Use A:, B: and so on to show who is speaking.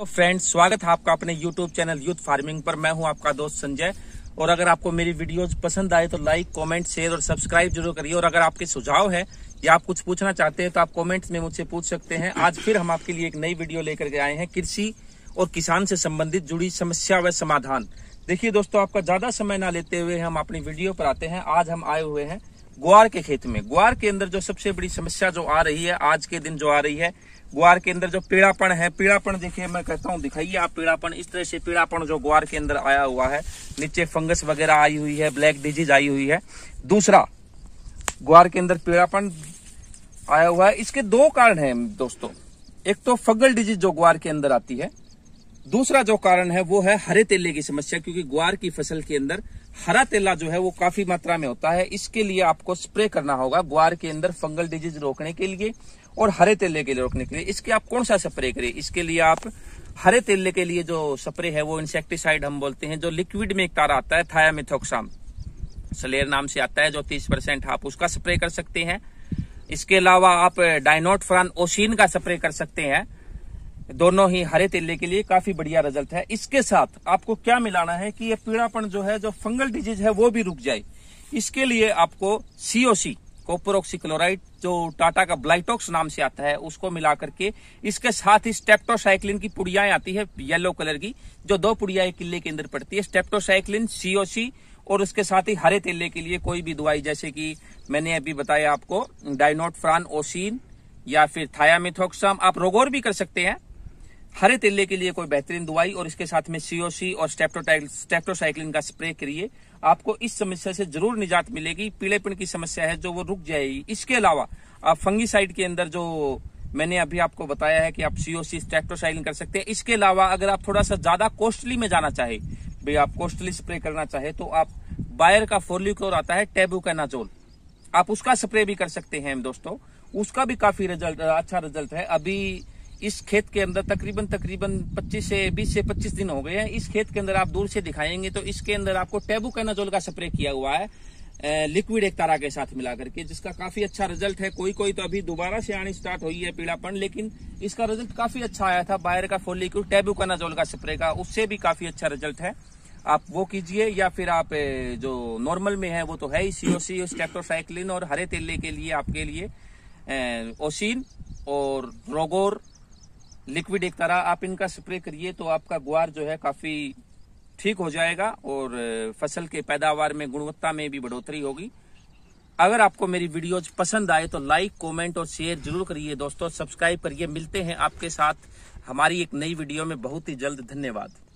A: तो फ्रेंड्स स्वागत है आपका अपने यूट्यूब चैनल यूथ फार्मिंग पर मैं हूं आपका दोस्त संजय और अगर आपको मेरी वीडियोस पसंद आए तो लाइक कमेंट शेयर और सब्सक्राइब जरूर करिए और अगर आपके सुझाव है या आप कुछ पूछना चाहते हैं तो आप कमेंट्स में मुझसे पूछ सकते हैं आज फिर हम आपके लिए एक नई वीडियो लेकर के आए हैं कृषि और किसान से संबंधित जुड़ी समस्या व समाधान देखिये दोस्तों आपका ज्यादा समय ना लेते हुए हम अपनी वीडियो पर आते हैं आज हम आए हुए हैं ग्वार के खेत में ग्वार के अंदर जो सबसे बड़ी समस्या जो आ रही है आज के दिन जो आ रही है ग्वार के अंदर जो पीड़ापन है पीड़ापन देखिए मैं कहता हूँ दिखाइए आप पीड़ापन इस तरह से पीड़ापन जो ग्वार के अंदर आया हुआ है नीचे फंगस वगैरह आई हुई है ब्लैक डिजीज आई हुई है दूसरा ग्वार के अंदर पीड़ापन आया हुआ है इसके दो कारण है दोस्तों एक तो फगल डिजीज जो ग्वार के अंदर आती है दूसरा जो कारण है वो है हरे तेले की समस्या क्योंकि ग्वार की फसल के अंदर हरा तेला जो है वो काफी मात्रा में होता है इसके लिए आपको स्प्रे करना होगा ग्वार के अंदर फंगल डिजीज रोकने के लिए और हरे तेले के लिए रोकने के लिए इसके आप कौन सा स्प्रे करें इसके लिए आप हरे तेले के लिए जो स्प्रे है वो इंसेक्टिसाइड हम बोलते हैं जो लिक्विड में एक तारा आता है थायामिथोक्साम सलेर नाम से आता है जो तीस परसेंट आप उसका स्प्रे कर सकते हैं इसके अलावा आप डायनोट फ्रान ओसिन का स्प्रे कर सकते हैं दोनों ही हरे तिल्ले के लिए काफी बढ़िया रिजल्ट है इसके साथ आपको क्या मिलाना है कि ये पीड़ापन जो है जो फंगल डिजीज है वो भी रुक जाए इसके लिए आपको सीओसी क्लोराइड जो टाटा का ब्लाइटोक्स नाम से आता है उसको मिला करके इसके साथ ही स्टेप्टोसाइक्लिन की पुड़ियाएं आती है येलो कलर की जो दो पुड़िया किले के अंदर पड़ती है स्टेप्टोसाइक्लिन सीओसी और उसके साथ ही हरे तेले के लिए कोई भी दवाई जैसे कि मैंने अभी बताया आपको डायनोट फ्रान ओसिन या फिर थायामिथोक्सम आप रोगोर भी कर सकते हैं हरे तिल्ले के लिए कोई बेहतरीन दवाई और इसके साथ में सीओसी और स्टेप्टोसाइक्लिन का स्प्रे करिए आपको इस समस्या से जरूर निजात मिलेगी पीलेपन की समस्या है जो वो रुक जाएगी इसके अलावा आप फंगीसाइड के अंदर जो मैंने अभी आपको बताया है कि आप सीओसी स्टेप्टोसाइक्लिन कर सकते हैं इसके अलावा अगर आप थोड़ा सा ज्यादा कॉस्टली में जाना चाहे भाई आप कॉस्टली स्प्रे करना चाहे तो आप बायर का फोर्लिक्योर आता है टेबू कैनाजोल आप उसका स्प्रे भी कर सकते हैं दोस्तों उसका भी काफी रिजल्ट अच्छा रिजल्ट है अभी इस खेत के अंदर तकरीबन तकरीबन 25 से 20 से 25 दिन हो गए हैं इस खेत के अंदर आप दूर से दिखाएंगे तो इसके अंदर आपको टेबू कैनाजोल का स्प्रे किया हुआ है लिक्विड एक तारा के साथ मिला करके जिसका काफी अच्छा रिजल्ट है कोई कोई तो अभी दोबारा से आनी स्टार्ट हुई है पीड़ापन लेकिन इसका रिजल्ट काफी अच्छा आया था बायर का लिक्विड टेबू कैनाजोल का स्प्रे का उससे भी काफी अच्छा रिजल्ट है आप वो कीजिए या फिर आप जो नॉर्मल में है वो तो है ही सीओसी स्टेप्टोसाइक्लिन और हरे तेले के लिए आपके लिए ओसिन और रोगोर लिक्विड एक तरह आप इनका स्प्रे करिए तो आपका गुआर जो है काफी ठीक हो जाएगा और फसल के पैदावार में गुणवत्ता में भी बढ़ोतरी होगी अगर आपको मेरी वीडियोज पसंद आए तो लाइक कमेंट और शेयर जरूर करिए दोस्तों सब्सक्राइब करिए मिलते हैं आपके साथ हमारी एक नई वीडियो में बहुत ही जल्द धन्यवाद